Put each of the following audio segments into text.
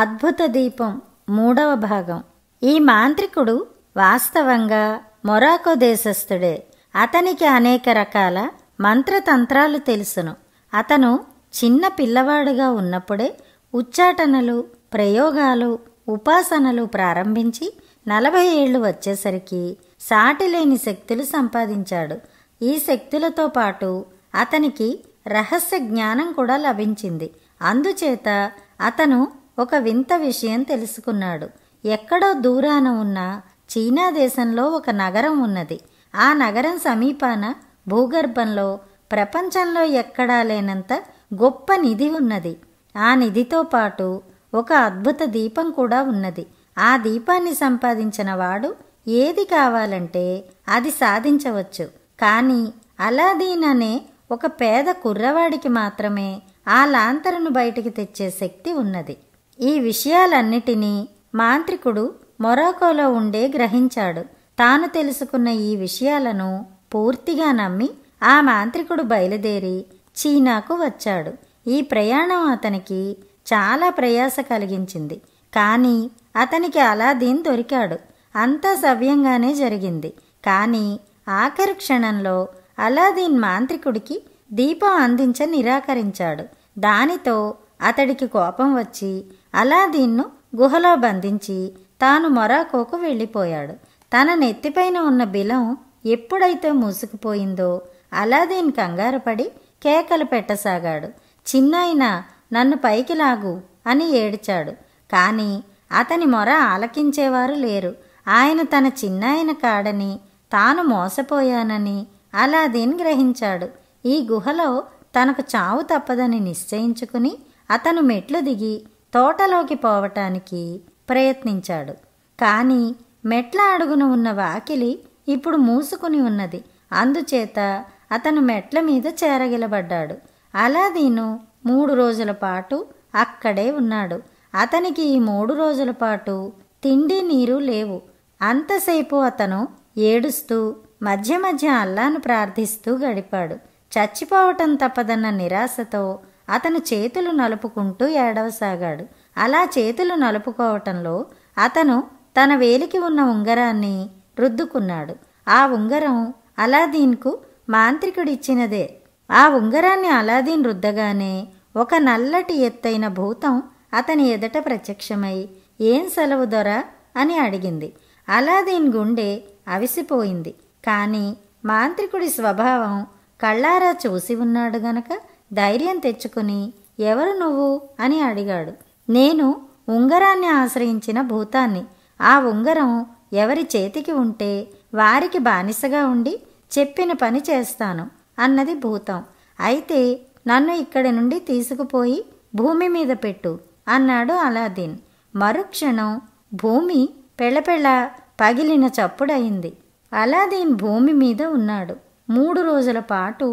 అద్భుత దీపం మూడవ భాగం ఈ మాంత్రికుడు వాస్తవంగా మొరాకో దేశస్థుడే అతనికి అనేక రకాల మంత్రతంత్రాలు తెలుసును అతను చిన్న పిల్లవాడుగా ఉన్నప్పుడే ఉచ్చాటనలు ప్రయోగాలు ఉపాసనలు ప్రారంభించి నలభై ఏళ్ళు వచ్చేసరికి సాటిలేని శక్తులు సంపాదించాడు ఈ శక్తులతో పాటు అతనికి రహస్య జ్ఞానం కూడా లభించింది అందుచేత అతను ఒక వింత విషయం తెలుసుకున్నాడు ఎక్కడో దూరాన ఉన్న చైనా దేశంలో ఒక నగరం ఉన్నది ఆ నగరం సమీపాన భూగర్భంలో ప్రపంచంలో ఎక్కడా లేనంత గొప్ప నిధి ఉన్నది ఆ నిధితో పాటు ఒక అద్భుత దీపం కూడా ఉన్నది ఆ దీపాన్ని సంపాదించిన వాడు ఏది కావాలంటే అది సాధించవచ్చు కానీ అలాదీన్ అనే ఒక పేద కుర్రవాడికి మాత్రమే ఆ లాంతరను బయటికి తెచ్చే శక్తి ఉన్నది ఈ విషయాలన్నిటినీ మాంత్రికుడు మొరాకోలో ఉండే గ్రహించాడు తాను తెలుసుకున్న ఈ విషయాలను పూర్తిగా నమ్మి ఆ మాంత్రికుడు బయలుదేరి చీనాకు వచ్చాడు ఈ ప్రయాణం అతనికి చాలా ప్రయాస కలిగించింది కానీ అతనికి అలాదీన్ దొరికాడు అంతా సవ్యంగానే జరిగింది కానీ ఆఖరి క్షణంలో అలాదీన్ మాంత్రికుడికి దీపం అందించ నిరాకరించాడు దానితో అతడికి కోపం వచ్చి అలాదీన్ను గుహలో బంధించి తాను మొరాకోకు వెళ్ళిపోయాడు తన నెత్తిపైన ఉన్న బిలం ఎప్పుడైతే మూసుకుపోయిందో అలాదీన్ కంగారుపడి కేకలు పెట్టసాగాడు చిన్నాయన నన్ను పైకి లాగు అని ఏడిచాడు కానీ అతని మొర ఆలకించేవారు లేరు ఆయన తన చిన్నాయన కాడని తాను మోసపోయానని అలాదీన్ గ్రహించాడు ఈ గుహలో తనకు చావు తప్పదని నిశ్చయించుకుని అతను మెట్లు దిగి తోటలోకి పోవటానికి ప్రయత్నించాడు కానీ మెట్ల అడుగున ఉన్న వాకిలి ఇప్పుడు మూసుకుని ఉన్నది అందుచేత అతను మెట్ల మీద చేరగిలబడ్డాడు అలాదీను మూడు రోజుల పాటు అక్కడే ఉన్నాడు అతనికి ఈ మూడు రోజుల పాటు తిండి నీరు లేవు అంతసేపు అతను ఏడుస్తూ మధ్య మధ్య అల్లాను ప్రార్థిస్తూ గడిపాడు చచ్చిపోవటం తప్పదన్న నిరాశతో అతను చేతులు నలుపుకుంటూ ఏడవసాగాడు అలా చేతులు నలుపుకోవటంలో అతను తన వేలికి ఉన్న ఉంగరాన్ని రుద్దుకున్నాడు ఆ ఉంగరం అలాదీన్కు మాంత్రికుడిచ్చినదే ఆ ఉంగరాన్ని అలాదీన్ రుద్దగానే ఒక నల్లటి ఎత్తైన భూతం అతని ఎదట ప్రత్యక్షమై ఏం సెలవు దొర అని అడిగింది అలాదీన్ గుండె అవిసిపోయింది కానీ మాంత్రికుడి స్వభావం కళ్ళారా చూసి ఉన్నాడు గనక ధైర్యం తెచ్చుకుని ఎవరు నువ్వు అని అడిగాడు నేను ఉంగరాన్ని ఆశ్రయించిన భూతాన్ని ఆ ఉంగరం ఎవరి చేతికి ఉంటే వారికి బానిసగా ఉండి చెప్పిన పని చేస్తాను అన్నది భూతం అయితే నన్ను ఇక్కడి నుండి తీసుకుపోయి భూమి మీద పెట్టు అన్నాడు అలాదీన్ మరుక్షణం భూమి పెళ్ళపెళ్ళ పగిలిన చప్పుడయింది అలాదీన్ భూమి మీద ఉన్నాడు మూడు రోజుల పాటు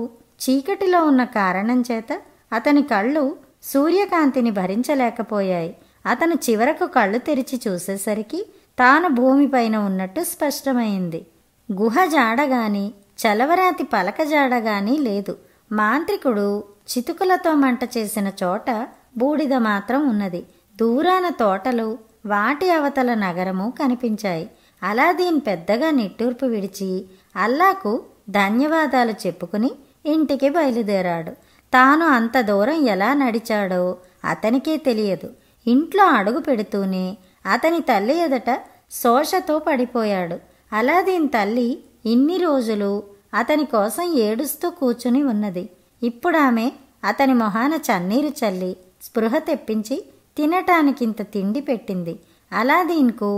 చీకటిలో ఉన్న కారణం చేత అతని కళ్ళు సూర్యకాంతిని భరించలేకపోయాయి అతను చివరకు కళ్ళు తెరిచి చూసేసరికి తాను భూమిపైన ఉన్నట్టు స్పష్టమైంది గుహ జాడగాని చలవరాతి పలక జాడగాని లేదు మాంత్రికుడు చితుకులతో మంట చేసిన చోట బూడిద మాత్రం ఉన్నది దూరాన తోటలు వాటి అవతల నగరము కనిపించాయి అలాదీన్ పెద్దగా నిట్టూర్పు విడిచి అల్లాకు ధన్యవాదాలు చెప్పుకుని ఇంటికి బయలుదేరాడు తాను అంత దూరం ఎలా నడిచాడో అతనికే తెలియదు ఇంట్లో అడుగు పెడుతూనే అతని తల్లి ఎదట శోషతో పడిపోయాడు అలాదీన్ తల్లి ఇన్ని రోజులు అతని కోసం ఏడుస్తూ కూర్చుని ఉన్నది ఇప్పుడు ఆమె అతని మొహాన చన్నీరు చల్లి స్పృహ తెప్పించి తినటానికింత తిండి పెట్టింది అలాదీన్కు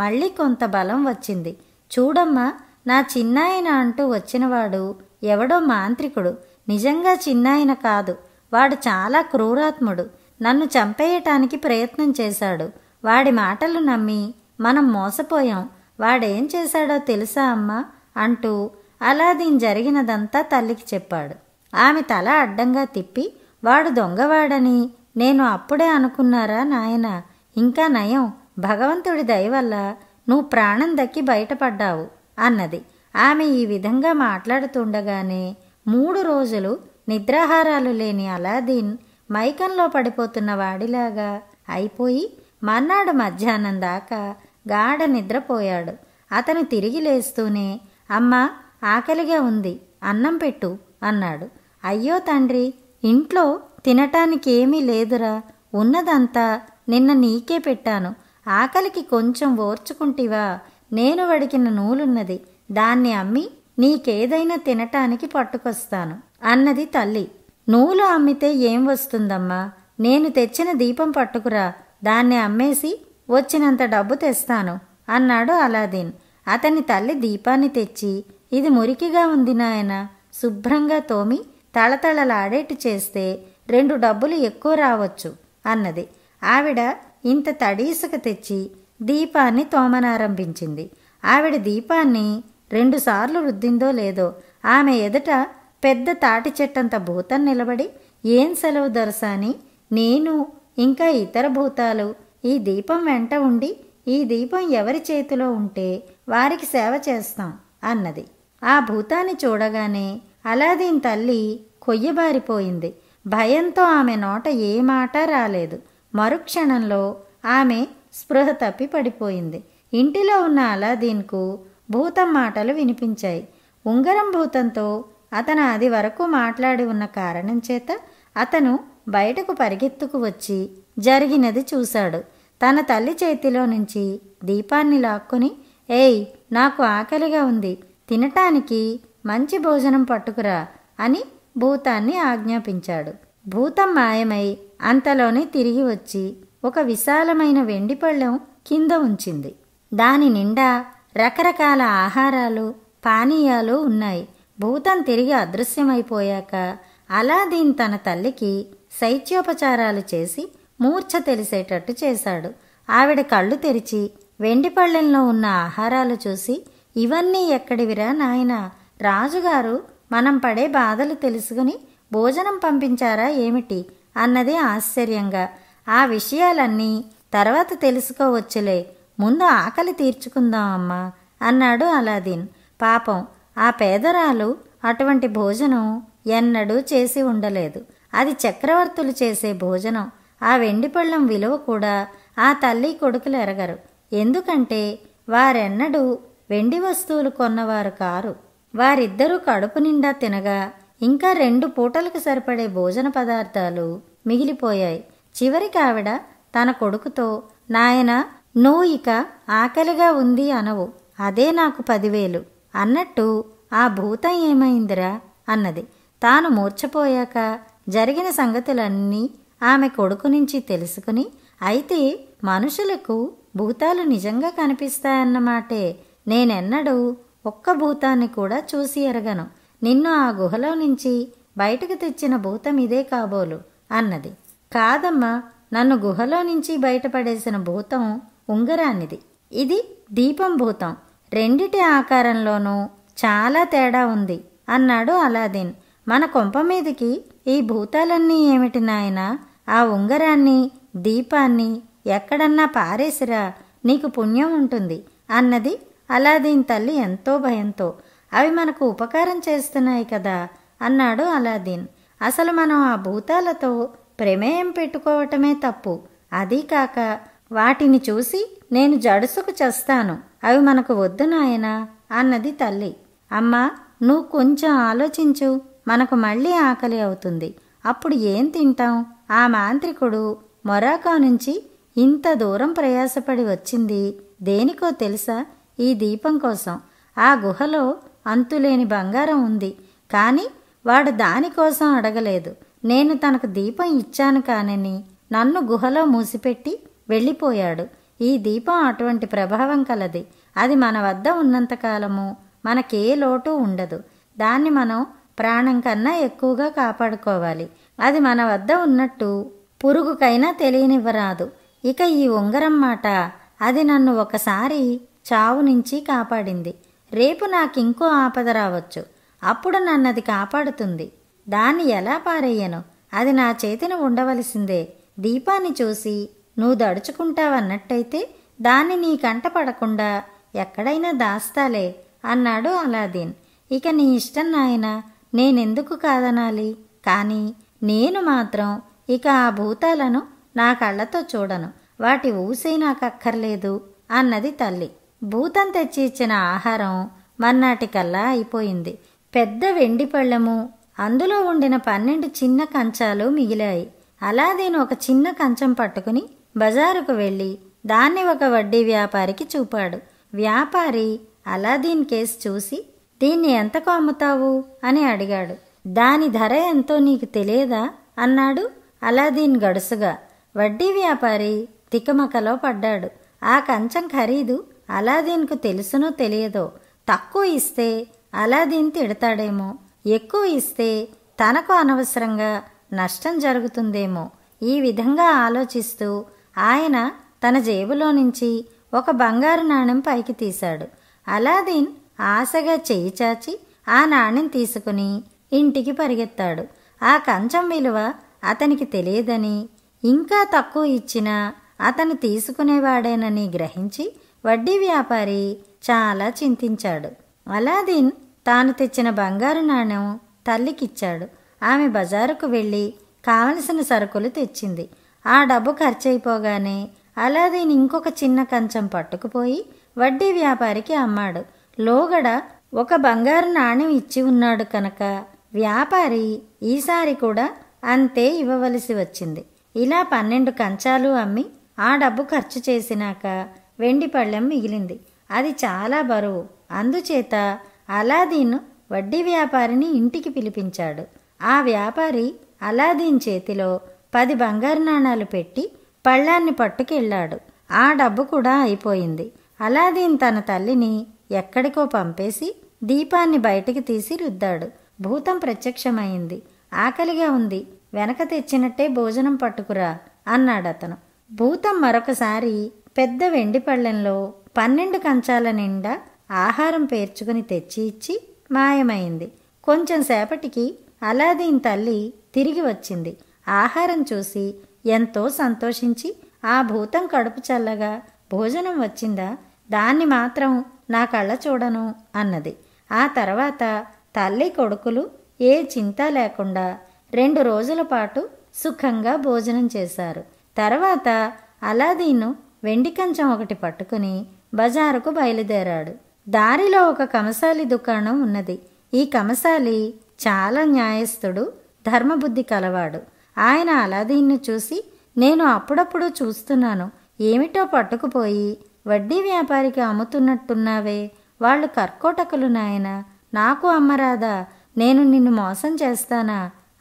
మళ్ళీ కొంత బలం వచ్చింది చూడమ్మా నా చిన్నాయన అంటూ వచ్చినవాడు ఎవడో మాంత్రికుడు నిజంగా చిన్నాయన కాదు వాడు చాలా క్రూరాత్ముడు నన్ను చంపేయటానికి ప్రయత్నం చేశాడు వాడి మాటలు నమ్మి మనం మోసపోయాం వాడేం చేశాడో తెలుసా అమ్మా అంటూ అలాదీన్ జరిగినదంతా తల్లికి చెప్పాడు ఆమె తల అడ్డంగా తిప్పి వాడు దొంగవాడని నేను అప్పుడే అనుకున్నారా నాయన ఇంకా నయం భగవంతుడి దయవల్ల నువ్వు ప్రాణం దక్కి బయటపడ్డావు అన్నది ఆమె ఈ విధంగా మాట్లాడుతుండగానే మూడు రోజులు నిద్రాహారాలు లేని అలాదీన్ మైకంలో పడిపోతున్న వాడిలాగా అయిపోయి మర్నాడు మధ్యాహ్నం దాకా గాఢ నిద్రపోయాడు అతను తిరిగి లేస్తూనే అమ్మ ఆకలిగా ఉంది అన్నం పెట్టు అన్నాడు అయ్యో తండ్రి ఇంట్లో తినటానికి ఏమీ లేదురా ఉన్నదంతా నిన్న నీకే పెట్టాను ఆకలికి కొంచెం ఓర్చుకుంటివా నేను వడికిన నూలున్నది దాన్ని అమ్మి నీకేదైనా తినటానికి పట్టుకొస్తాను అన్నది తల్లి నూలు అమ్మితే ఏం వస్తుందమ్మా నేను తెచ్చిన దీపం పట్టుకురా దాన్ని అమ్మేసి వచ్చినంత డబ్బు తెస్తాను అన్నాడు అలాదీన్ అతని తల్లి దీపాన్ని తెచ్చి ఇది మురికిగా ఉంది నాయన శుభ్రంగా తోమి తళతళలాడేటి చేస్తే రెండు డబ్బులు ఎక్కువ రావచ్చు అన్నది ఆవిడ ఇంత తడీసుక తెచ్చి దీపాన్ని తోమనారంభించింది ఆవిడ దీపాన్ని రెండుసార్లు రుద్దిందో లేదో ఆమె ఎదుట పెద్ద తాటి చెట్టంత భూతం నిలబడి ఏం సెలవు దొరసాని నేను ఇంకా ఇతర భూతాలు ఈ దీపం వెంట ఉండి ఈ దీపం ఎవరి చేతిలో ఉంటే వారికి సేవ చేస్తాం అన్నది ఆ భూతాన్ని చూడగానే అలాదీన్ తల్లి కొయ్యబారిపోయింది భయంతో ఆమె నోట ఏ మాట రాలేదు మరుక్షణంలో ఆమె స్పృహ తప్పి పడిపోయింది ఇంటిలో ఉన్న అలాదీన్కు భూతం మాటలు వినిపించాయి ఉంగరం భూతంతో అతను అది వరకు మాట్లాడి ఉన్న కారణం చేత అతను బయటకు పరిగెత్తుకు వచ్చి జరిగినది చూశాడు తన తల్లి చేతిలో నుంచి దీపాన్ని లాక్కుని ఏయ్ నాకు ఆకలిగా ఉంది తినటానికి మంచి భోజనం పట్టుకురా అని భూతాన్ని ఆజ్ఞాపించాడు భూతం మాయమై అంతలోనే తిరిగి వచ్చి ఒక విశాలమైన వెండి కింద ఉంచింది దాని నిండా రకరకాల ఆహారాలు పానీయాలు ఉన్నాయి భూతం తిరిగి అదృశ్యమైపోయాక అలాదీన్ తన తల్లికి శైత్యోపచారాలు చేసి మూర్ఛ తెలిసేటట్టు చేశాడు ఆవిడ కళ్ళు తెరిచి పళ్ళెంలో ఉన్న ఆహారాలు చూసి ఇవన్నీ ఎక్కడివిరా నాయన రాజుగారు మనం పడే బాధలు తెలుసుకుని భోజనం పంపించారా ఏమిటి అన్నది ఆశ్చర్యంగా ఆ విషయాలన్నీ తర్వాత తెలుసుకోవచ్చులే ముందు ఆకలి తీర్చుకుందాం అమ్మా అన్నాడు అలాదీన్ పాపం ఆ పేదరాలు అటువంటి భోజనం ఎన్నడూ చేసి ఉండలేదు అది చక్రవర్తులు చేసే భోజనం ఆ వెండి పళ్ళం విలువ కూడా ఆ తల్లి కొడుకులు ఎరగరు ఎందుకంటే వారెన్నడూ వెండి వస్తువులు కొన్నవారు కారు వారిద్దరూ కడుపు నిండా తినగా ఇంకా రెండు పూటలకు సరిపడే భోజన పదార్థాలు మిగిలిపోయాయి చివరికి ఆవిడ తన కొడుకుతో నాయనా నువ్వు ఇక ఆకలిగా ఉంది అనవు అదే నాకు పదివేలు అన్నట్టు ఆ భూతం ఏమైందిరా అన్నది తాను మూర్చపోయాక జరిగిన సంగతులన్నీ ఆమె కొడుకు నుంచి తెలుసుకుని అయితే మనుషులకు భూతాలు నిజంగా కనిపిస్తాయన్నమాటే నేనెన్నడూ ఒక్క భూతాన్ని కూడా చూసి ఎరగను నిన్ను ఆ గుహలో నుంచి బయటకు తెచ్చిన భూతం ఇదే కాబోలు అన్నది కాదమ్మా నన్ను గుహలో నుంచి బయటపడేసిన భూతం ఉంగరాన్నిది ఇది దీపం భూతం రెండిటి ఆకారంలోనూ చాలా తేడా ఉంది అన్నాడు అలాదీన్ మన కొంప మీదకి ఈ భూతాలన్నీ ఏమిటి నాయన ఆ ఉంగరాన్ని దీపాన్ని ఎక్కడన్నా పారేసిరా నీకు పుణ్యం ఉంటుంది అన్నది అలాదీన్ తల్లి ఎంతో భయంతో అవి మనకు ఉపకారం చేస్తున్నాయి కదా అన్నాడు అలాదీన్ అసలు మనం ఆ భూతాలతో ప్రమేయం పెట్టుకోవటమే తప్పు అదీ కాక వాటిని చూసి నేను జడుసుకు చేస్తాను అవి మనకు వద్దు నాయనా అన్నది తల్లి అమ్మా నువ్వు కొంచెం ఆలోచించు మనకు మళ్ళీ ఆకలి అవుతుంది అప్పుడు ఏం తింటాం ఆ మాంత్రికుడు మొరాకా నుంచి ఇంత దూరం ప్రయాసపడి వచ్చింది దేనికో తెలుసా ఈ దీపం కోసం ఆ గుహలో అంతులేని బంగారం ఉంది కానీ వాడు దానికోసం అడగలేదు నేను తనకు దీపం ఇచ్చాను కానని నన్ను గుహలో మూసిపెట్టి వెళ్ళిపోయాడు ఈ దీపం అటువంటి ప్రభావం కలది అది మన వద్ద ఉన్నంతకాలము మనకే లోటు ఉండదు దాన్ని మనం ప్రాణం కన్నా ఎక్కువగా కాపాడుకోవాలి అది మన వద్ద ఉన్నట్టు పురుగుకైనా తెలియనివ్వరాదు ఇక ఈ ఉంగరం మాట అది నన్ను ఒకసారి చావు నుంచి కాపాడింది రేపు నాకింకో ఆపద రావచ్చు అప్పుడు నన్నది కాపాడుతుంది దాన్ని ఎలా పారేయను అది నా చేతిని ఉండవలసిందే దీపాన్ని చూసి నువ్వు దడుచుకుంటావన్నట్టయితే దాన్ని నీ కంట పడకుండా ఎక్కడైనా దాస్తాలే అన్నాడు అలాదీన్ ఇక నీ ఇష్టం నాయన నేనెందుకు కాదనాలి కానీ నేను మాత్రం ఇక ఆ భూతాలను నా కళ్ళతో చూడను వాటి ఊసే నాకక్కర్లేదు అన్నది తల్లి భూతం తెచ్చి ఇచ్చిన ఆహారం మర్నాటికల్లా అయిపోయింది పెద్ద వెండి పళ్ళము అందులో ఉండిన పన్నెండు చిన్న కంచాలు మిగిలాయి అలాదేను ఒక చిన్న కంచం పట్టుకుని బజారుకు వెళ్ళి దాన్ని ఒక వడ్డీ వ్యాపారికి చూపాడు వ్యాపారి అలాదీన్ కేసు చూసి దీన్ని ఎంతకు అమ్ముతావు అని అడిగాడు దాని ధర ఎంతో నీకు తెలియదా అన్నాడు అలాదీన్ గడుసుగా వడ్డీ వ్యాపారి తికమకలో పడ్డాడు ఆ కంచం ఖరీదు అలాదీన్కు తెలుసునో తెలియదో తక్కువ ఇస్తే అలాదీన్ తిడతాడేమో ఎక్కువ ఇస్తే తనకు అనవసరంగా నష్టం జరుగుతుందేమో ఈ విధంగా ఆలోచిస్తూ ఆయన తన జేబులో నుంచి ఒక బంగారు నాణెం పైకి తీశాడు అలాదీన్ ఆశగా చేయి చాచి ఆ నాణెం తీసుకుని ఇంటికి పరిగెత్తాడు ఆ కంచం విలువ అతనికి తెలియదని ఇంకా తక్కువ ఇచ్చినా అతను తీసుకునేవాడేనని గ్రహించి వడ్డీ వ్యాపారి చాలా చింతించాడు అలాదీన్ తాను తెచ్చిన బంగారు నాణెం తల్లికిచ్చాడు ఆమె బజారుకు వెళ్ళి కావలసిన సరుకులు తెచ్చింది ఆ డబ్బు ఖర్చయిపోగానే అలాదీని ఇంకొక చిన్న కంచం పట్టుకుపోయి వడ్డీ వ్యాపారికి అమ్మాడు లోగడ ఒక బంగారు నాణ్యం ఇచ్చి ఉన్నాడు కనుక వ్యాపారి ఈసారి కూడా అంతే ఇవ్వవలసి వచ్చింది ఇలా పన్నెండు కంచాలు అమ్మి ఆ డబ్బు ఖర్చు చేసినాక వెండి పళ్ళెం మిగిలింది అది చాలా బరువు అందుచేత అలాదీన్ వడ్డీ వ్యాపారిని ఇంటికి పిలిపించాడు ఆ వ్యాపారి అలాదీన్ చేతిలో పది బంగారు నాణాలు పెట్టి పళ్ళాన్ని పట్టుకెళ్ళాడు ఆ డబ్బు కూడా అయిపోయింది అలాదీన్ తన తల్లిని ఎక్కడికో పంపేసి దీపాన్ని బయటికి తీసి రుద్దాడు భూతం ప్రత్యక్షమైంది ఆకలిగా ఉంది వెనక తెచ్చినట్టే భోజనం పట్టుకురా అన్నాడతను భూతం మరొకసారి పెద్ద వెండి పళ్ళెంలో పన్నెండు కంచాల నిండా ఆహారం పేర్చుకుని తెచ్చి ఇచ్చి మాయమైంది కొంచెం సేపటికి అలాదీన్ తల్లి తిరిగి వచ్చింది ఆహారం చూసి ఎంతో సంతోషించి ఆ భూతం కడుపు చల్లగా భోజనం వచ్చిందా దాన్ని మాత్రం నా కళ్ళ చూడను అన్నది ఆ తర్వాత తల్లి కొడుకులు ఏ చింత లేకుండా రెండు రోజుల పాటు సుఖంగా భోజనం చేశారు తర్వాత అలాదీను వెండి కంచం ఒకటి పట్టుకుని బజారుకు బయలుదేరాడు దారిలో ఒక కమసాలి దుకాణం ఉన్నది ఈ కమసాలి చాలా న్యాయస్థుడు ధర్మబుద్ధి కలవాడు ఆయన దీన్ని చూసి నేను అప్పుడప్పుడు చూస్తున్నాను ఏమిటో పట్టుకుపోయి వడ్డీ వ్యాపారికి అమ్ముతున్నట్టున్నావే వాళ్ళు కర్కోటకులు నాయన నాకు అమ్మరాదా నేను నిన్ను మోసం చేస్తానా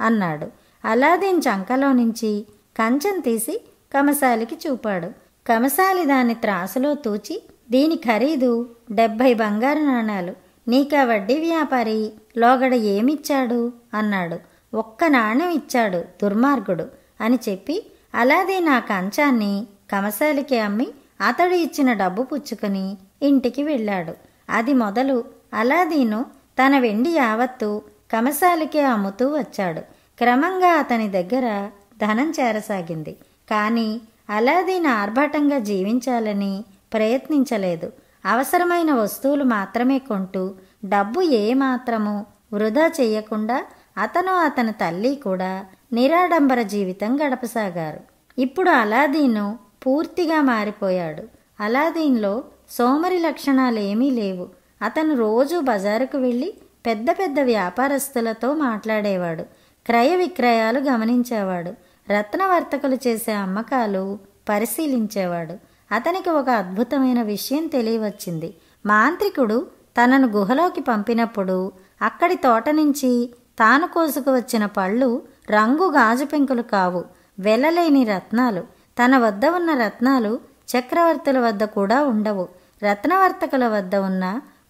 అన్నాడు అలాదీన్ చంకలో నుంచి కంచం తీసి కమసాలికి చూపాడు కమసాలి దాన్ని త్రాసులో తూచి దీని ఖరీదు డెబ్భై బంగారు నాణాలు నీకా వడ్డీ వ్యాపారి లోగడ ఏమిచ్చాడు అన్నాడు ఒక్క నాణ్యం ఇచ్చాడు దుర్మార్గుడు అని చెప్పి అలాదే నా కంచాన్ని కమసాలికి అమ్మి అతడు ఇచ్చిన డబ్బు పుచ్చుకుని ఇంటికి వెళ్ళాడు అది మొదలు అలాదీను తన వెండి యావత్తు కమసాలికే అమ్ముతూ వచ్చాడు క్రమంగా అతని దగ్గర ధనం చేరసాగింది కానీ అలాదీన్ ఆర్భాటంగా జీవించాలని ప్రయత్నించలేదు అవసరమైన వస్తువులు మాత్రమే కొంటూ డబ్బు ఏమాత్రము వృధా చేయకుండా అతను అతని తల్లి కూడా నిరాడంబర జీవితం గడపసాగారు ఇప్పుడు అలాదీను పూర్తిగా మారిపోయాడు అలాదీన్లో సోమరి లక్షణాలు ఏమీ లేవు అతను రోజు బజారుకు వెళ్ళి పెద్ద పెద్ద వ్యాపారస్తులతో మాట్లాడేవాడు క్రయ విక్రయాలు గమనించేవాడు రత్నవర్తకులు చేసే అమ్మకాలు పరిశీలించేవాడు అతనికి ఒక అద్భుతమైన విషయం తెలియవచ్చింది మాంత్రికుడు తనను గుహలోకి పంపినప్పుడు అక్కడి తోట నుంచి తాను కోసుకు వచ్చిన పళ్ళు రంగు గాజు పెంకులు కావు వెలలేని రత్నాలు తన వద్ద ఉన్న రత్నాలు చక్రవర్తుల వద్ద కూడా ఉండవు రత్నవర్తకుల వద్ద ఉన్న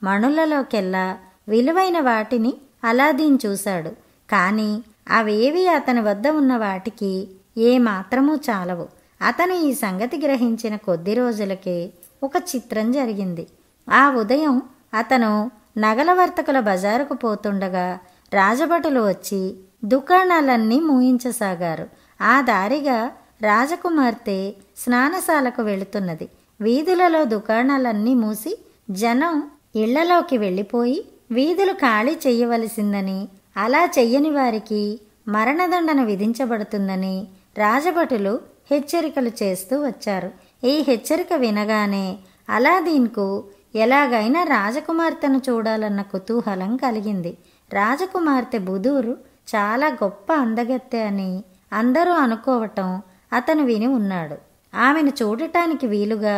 మణులలోకెల్లా విలువైన వాటిని అలాదీన్ చూశాడు కానీ అవేవి అతని వద్ద ఉన్న వాటికి ఏమాత్రమూ చాలవు అతను ఈ సంగతి గ్రహించిన కొద్ది రోజులకే ఒక చిత్రం జరిగింది ఆ ఉదయం అతను నగల వర్తకుల బజారుకు పోతుండగా రాజభటులు వచ్చి దుకాణాలన్నీ మూయించసాగారు ఆ దారిగా రాజకుమార్తె స్నానశాలకు వెళుతున్నది వీధులలో దుకాణాలన్నీ మూసి జనం ఇళ్లలోకి వెళ్ళిపోయి వీధులు ఖాళీ చెయ్యవలసిందని అలా చెయ్యని వారికి మరణదండన విధించబడుతుందని రాజభటులు హెచ్చరికలు చేస్తూ వచ్చారు ఈ హెచ్చరిక వినగానే అలాదీన్కు ఎలాగైనా రాజకుమార్తెను చూడాలన్న కుతూహలం కలిగింది రాజకుమార్తె బుధూరు చాలా గొప్ప అందగత్తె అని అందరూ అనుకోవటం అతను విని ఉన్నాడు ఆమెను చూడటానికి వీలుగా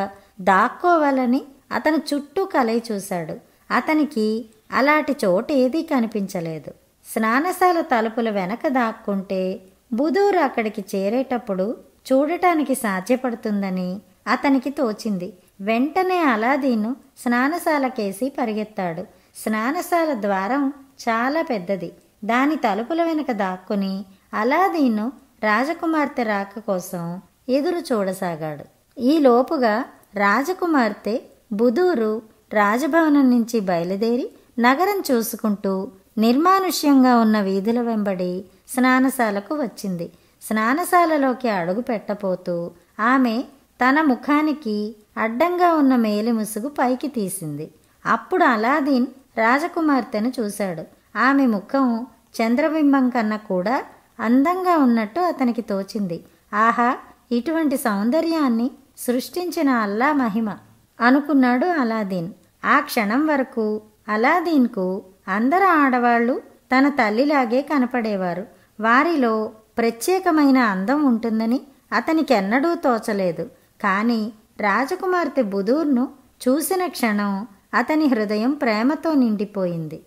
దాక్కోవాలని అతను చుట్టూ కలయి చూశాడు అతనికి అలాంటి చోటు ఏదీ కనిపించలేదు స్నానశాల తలుపుల వెనక దాక్కుంటే బుధూరు అక్కడికి చేరేటప్పుడు చూడటానికి సాధ్యపడుతుందని అతనికి తోచింది వెంటనే అలాదీను స్నానశాలకేసి పరిగెత్తాడు స్నానశాల ద్వారం చాలా పెద్దది దాని తలుపుల వెనుక దాక్కుని అలాదీను రాజకుమార్తె రాక కోసం ఎదురు చూడసాగాడు ఈ లోపుగా రాజకుమార్తె బుధూరు రాజభవనం నుంచి బయలుదేరి నగరం చూసుకుంటూ నిర్మానుష్యంగా ఉన్న వీధుల వెంబడి స్నానశాలకు వచ్చింది స్నానశాలలోకి అడుగు పెట్టపోతూ ఆమె తన ముఖానికి అడ్డంగా ఉన్న మేలిముసుగు పైకి తీసింది అప్పుడు అలాదీన్ రాజకుమార్తెను చూశాడు ఆమె ముఖం చంద్రబింబం కన్నా కూడా అందంగా ఉన్నట్టు అతనికి తోచింది ఆహా ఇటువంటి సౌందర్యాన్ని సృష్టించిన అల్లా మహిమ అనుకున్నాడు అలాదీన్ ఆ క్షణం వరకు అలాదీన్కు అందరు ఆడవాళ్లు తన తల్లిలాగే కనపడేవారు వారిలో ప్రత్యేకమైన అందం ఉంటుందని అతనికి ఎన్నడూ తోచలేదు కానీ రాజకుమార్తె బుధూర్ను చూసిన క్షణం అతని హృదయం ప్రేమతో నిండిపోయింది